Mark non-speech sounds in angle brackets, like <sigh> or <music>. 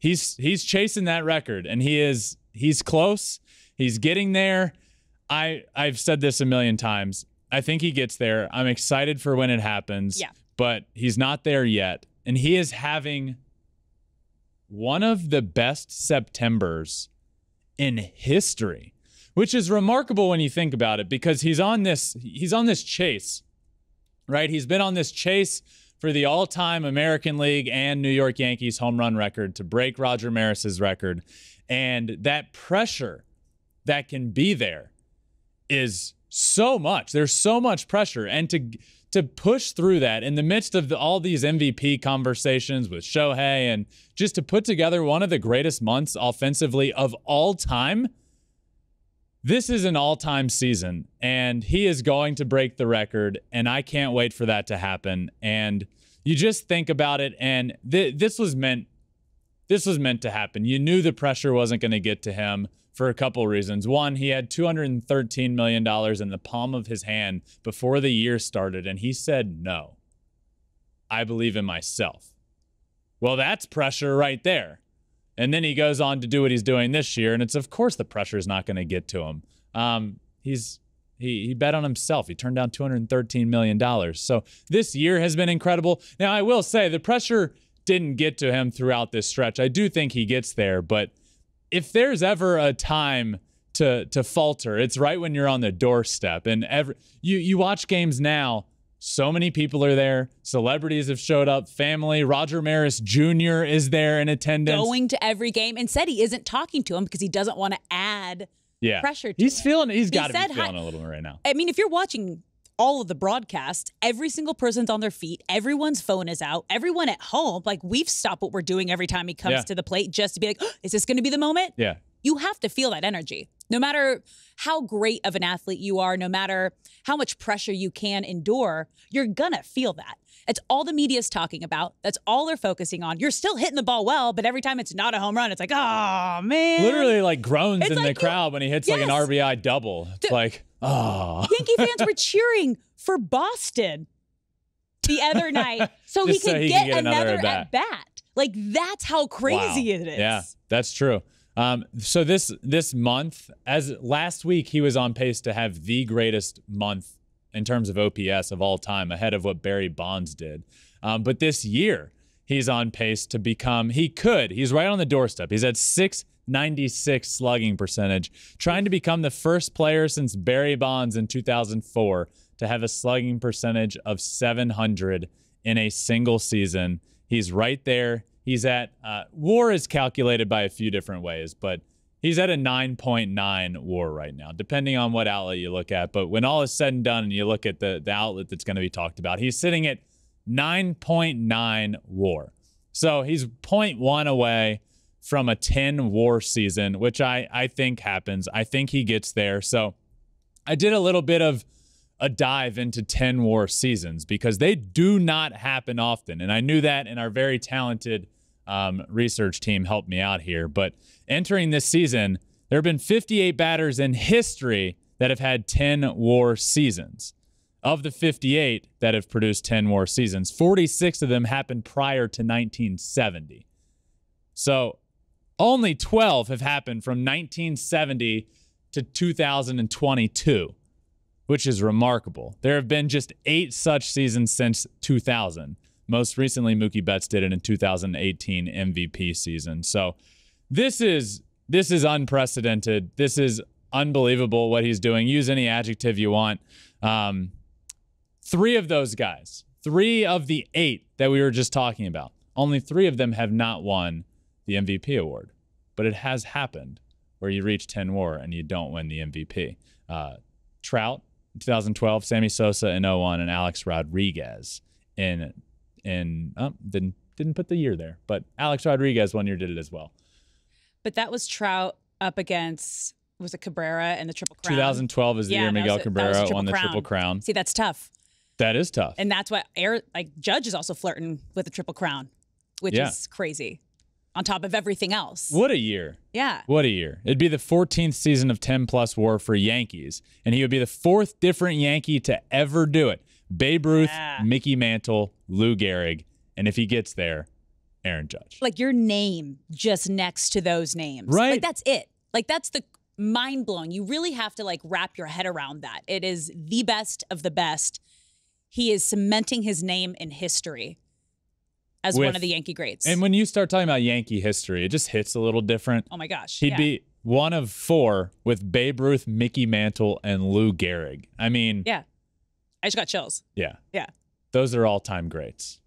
he's he's chasing that record and he is he's close. He's getting there. I I've said this a million times. I think he gets there. I'm excited for when it happens. Yeah. But he's not there yet. And he is having one of the best Septembers in history, which is remarkable when you think about it because he's on this he's on this chase. Right? He's been on this chase for the all time American League and New York Yankees home run record to break Roger Maris's record. And that pressure that can be there is so much. There's so much pressure. And to to push through that in the midst of the, all these MVP conversations with Shohei and just to put together one of the greatest months offensively of all time – this is an all time season, and he is going to break the record, and I can't wait for that to happen. And you just think about it, and th- this was meant. This was meant to happen. You knew the pressure wasn't going to get to him for a couple reasons. One, he had $213 million in the palm of his hand before the year started, and he said, No, I believe in myself. Well, that's pressure right there. And then he goes on to do what he's doing this year, and it's of course the pressure is not going to get to him. Um, he's he he bet on himself. He turned down 213 million dollars. So this year has been incredible. Now I will say the pressure didn't get to him throughout this stretch. I do think he gets there, but if there's ever a time to to falter, it's right when you're on the doorstep. And every you you watch games now so many people are there. Celebrities have showed up. Family. Roger Maris Jr. is there in attendance. Going to every game and said he isn't talking to him because he doesn't want to add yeah. pressure He's feeling, he's he got to be feeling hi. a little right now. I mean, if you're watching all of the broadcasts, every single person's on their feet. Everyone's phone is out. Everyone at home, like we've stopped what we're doing every time he comes yeah. to the plate just to be like, oh, <gasps> is this going to be the moment? Yeah you have to feel that energy. No matter how great of an athlete you are, no matter how much pressure you can endure, you're gonna feel that. It's all the media's talking about. That's all they're focusing on. You're still hitting the ball well, but every time it's not a home run, it's like, oh man. Literally like groans it's in like the crowd when he hits yes. like an RBI double. It's the, like, oh. Yankee <laughs> fans were cheering for Boston the other <laughs> night so he could so get, get, another, another at, bat. at bat. Like that's how crazy wow. it is. Yeah, that's true. Um, so this this month, as last week, he was on pace to have the greatest month in terms of OPS of all time, ahead of what Barry Bonds did. Um, but this year, he's on pace to become. He could. He's right on the doorstep. He's at six. 96 slugging percentage, trying to become the first player since Barry Bonds in 2004 to have a slugging percentage of 700 in a single season. He's right there. He's at uh, war is calculated by a few different ways, but he's at a 9.9 war right now, depending on what outlet you look at. But when all is said and done, and you look at the, the outlet that's going to be talked about, he's sitting at 9.9 war. So he's 0.1 away from a 10 war season, which I, I think happens. I think he gets there. So I did a little bit of a dive into 10 war seasons because they do not happen often. And I knew that in our very talented um, research team helped me out here. But entering this season, there have been 58 batters in history that have had 10 war seasons. Of the 58 that have produced 10 war seasons, 46 of them happened prior to 1970. So only 12 have happened from 1970 to 2022, which is remarkable. There have been just eight such seasons since 2000. Most recently, Mookie Betts did it in 2018 MVP season. So this is this is unprecedented. This is unbelievable what he's doing. Use any adjective you want. Um, three of those guys, three of the eight that we were just talking about, only three of them have not won the MVP award. But it has happened where you reach 10 war and you don't win the MVP. Uh, Trout, 2012, Sammy Sosa in 01, and Alex Rodriguez in and oh, didn't didn't put the year there, but Alex Rodriguez one year did it as well. But that was Trout up against was it Cabrera and the Triple Crown. 2012 is the yeah, year Miguel Cabrera won the crown. Triple Crown. See, that's tough. That is tough. And that's what Air like Judge is also flirting with the Triple Crown, which yeah. is crazy. On top of everything else. What a year. Yeah. What a year. It'd be the 14th season of 10 plus war for Yankees, and he would be the fourth different Yankee to ever do it. Babe Ruth, yeah. Mickey Mantle, Lou Gehrig, and if he gets there, Aaron Judge. Like your name just next to those names. Right. Like that's it. Like that's the mind blowing. You really have to like wrap your head around that. It is the best of the best. He is cementing his name in history as With, one of the Yankee greats. And when you start talking about Yankee history, it just hits a little different. Oh my gosh. He'd yeah. be one of four with Babe Ruth, Mickey Mantle, and Lou Gehrig. I mean, yeah. I just got chills. Yeah. Yeah. Those are all time greats.